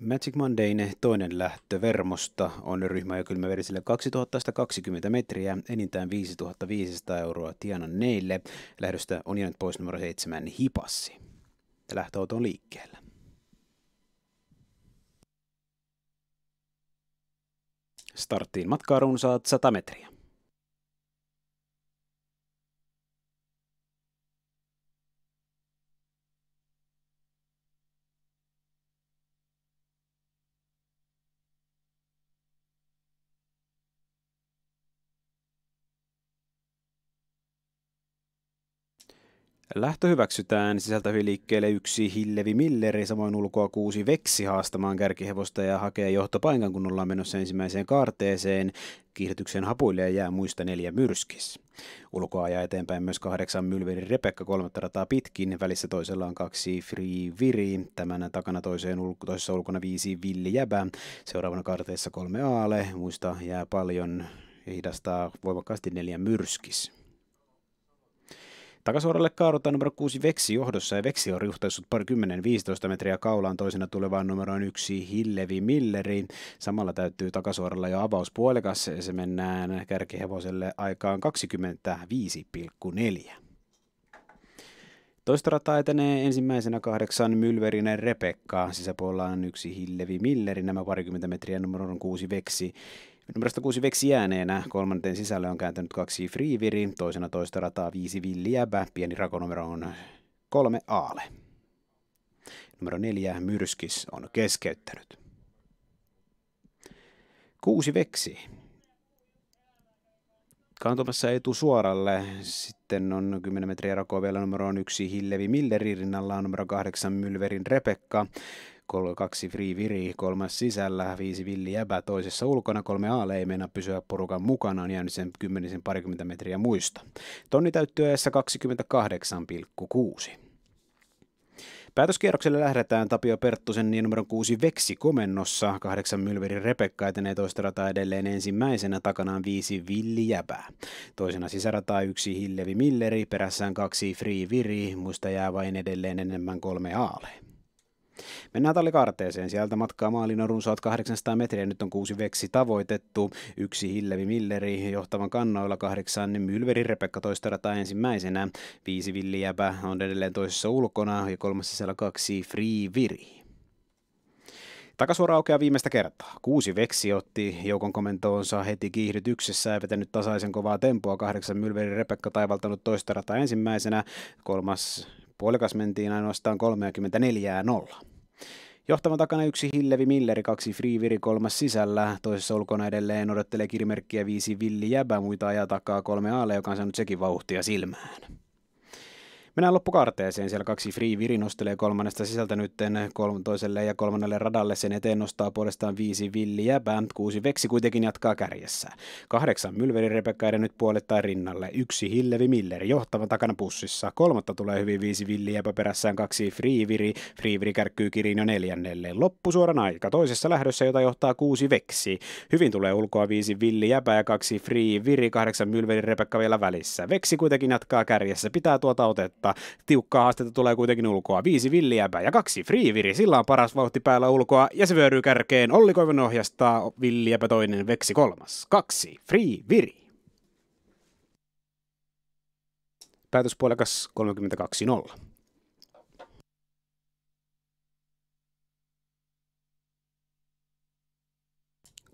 Magic Mondayn toinen lähtö Vermosta on ryhmä jo kylmäverisille 2020 metriä, enintään 5500 euroa tienan neille. Lähdöstä on jäänyt pois numero 7 Hipassi. Lähtöauto on liikkeellä. Starttiin matkaa runsaat 100 metriä. Lähtö hyväksytään sisältävi liikkeelle yksi Hillevi Milleri, samoin ulkoa kuusi Veksi haastamaan kärkihevosta ja hakee johtopaikan, kun ollaan menossa ensimmäiseen kaarteeseen. Kiihdytyksen hapuille jää muista neljä myrskis. Ulkoa ajaa eteenpäin myös kahdeksan Mylveri Rebekka kolmatta rataa pitkin. Välissä toisella on kaksi Free Viri. Tämän takana toiseen ulko, toisessa ulkona viisi Villi Jäbä. Seuraavana karteessa kolme Aale. Muista jää paljon. Hidastaa voimakkaasti neljä myrskis. Takasuoralle kaadutaan numero 6 Veksi johdossa ja Veksi on riuhtaissut pari 10-15 metriä kaulaan toisena tulevaan numeroon yksi Hillevi Milleri. Samalla täytyy takasuoralla jo avauspuolikas ja se mennään kärkihevoselle aikaan 25,4. Toista rataa etenee ensimmäisenä kahdeksan Mylverinen Rebekka, sisäpuolella on yksi Hillevi Milleri, nämä parikymmentä metriä on kuusi Veksi. Numerosta kuusi veksi jääneenä, kolmanteen sisälle on kääntynyt kaksi friiviri, toisena toista rataa viisi Villiäbä, pieni rakonumero on kolme Aale. Numero neljä Myrskis on keskeyttänyt. Kuusi veksi. Kantumassa etu suoralle. Sitten on 10 metriä rakoa vielä numero on yksi Hillevi Milleri, rinnalla on numero kahdeksan Mylverin Rebekka kaksi free viri, kolmas sisällä, viisi villi jäbä, toisessa ulkona, kolme aaleimena pysyä porukan mukana on jäänyt sen kymmenisen parikymmentä metriä muista. Tonni täyttyy ajassa 28,6. Päätöskierrokselle lähdetään Tapio Perttusen niin numero 6 Veksi komennossa. Kahdeksan Mylverin repekka etenee toista rataa edelleen ensimmäisenä, takanaan viisi Villi Jäbää. Toisena sisärataa yksi Hillevi Milleri, perässään kaksi Free Viri, muista jää vain edelleen enemmän kolme Aaleen. Mennään karteeseen Sieltä matkaa maalin on runsaat 800 metriä. Nyt on kuusi veksi tavoitettu. Yksi Hillevi Milleri johtavan kannoilla kahdeksan. Mylveri Rebekka toista rataa ensimmäisenä. Viisi Villijäpä on edelleen toisessa ulkona ja kolmas sisällä kaksi Free Viri. Takasuora aukeaa viimeistä kertaa. Kuusi veksi otti joukon komentoonsa heti kiihdytyksessä ja vetänyt tasaisen kovaa tempoa. Kahdeksan Mylveri Rebekka taivaltanut toista rataa ensimmäisenä. Kolmas puolikas mentiin ainoastaan 34-0. Johtavan takana yksi Hillevi Milleri, kaksi Friiviri, kolmas sisällä, toisessa ulkona edelleen odottelee kirimerkkiä viisi Villi Jäbä, muita ajaa takaa kolme Aale, joka on saanut sekin vauhtia silmään. Mennään loppukarteeseen. Siellä kaksi Free Viri nostelee kolmannesta sisältä nyt toiselle ja kolmannelle radalle. Sen eteen nostaa puolestaan viisi villiä. Band kuusi Veksi kuitenkin jatkaa kärjessä. Kahdeksan Mylveri Rebekka nyt puolittain rinnalle. Yksi Hillevi Miller johtava takana pussissa. Kolmatta tulee hyvin viisi villiä. perässään kaksi Free Viri. Free Viri kärkkyy kirin jo neljännelle. Loppusuoran aika. Toisessa lähdössä, jota johtaa kuusi Veksi. Hyvin tulee ulkoa viisi Villi ja kaksi Free Viri. Kahdeksan Mylveri Rebekka vielä välissä. Veksi kuitenkin jatkaa kärjessä. Pitää tuota otetta mutta tiukkaa haastetta tulee kuitenkin ulkoa. Viisi villiäpä ja kaksi friiviri, sillä on paras vauhti päällä ulkoa ja se vyöryy kärkeen. Olli Koiven ohjastaa, villiäpä toinen, veksi kolmas. Kaksi, friiviri. Päätöspuolekas 32-0.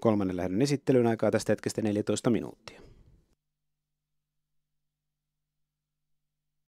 kolmannen lähdön esittelyn aikaa tästä hetkestä 14 minuuttia.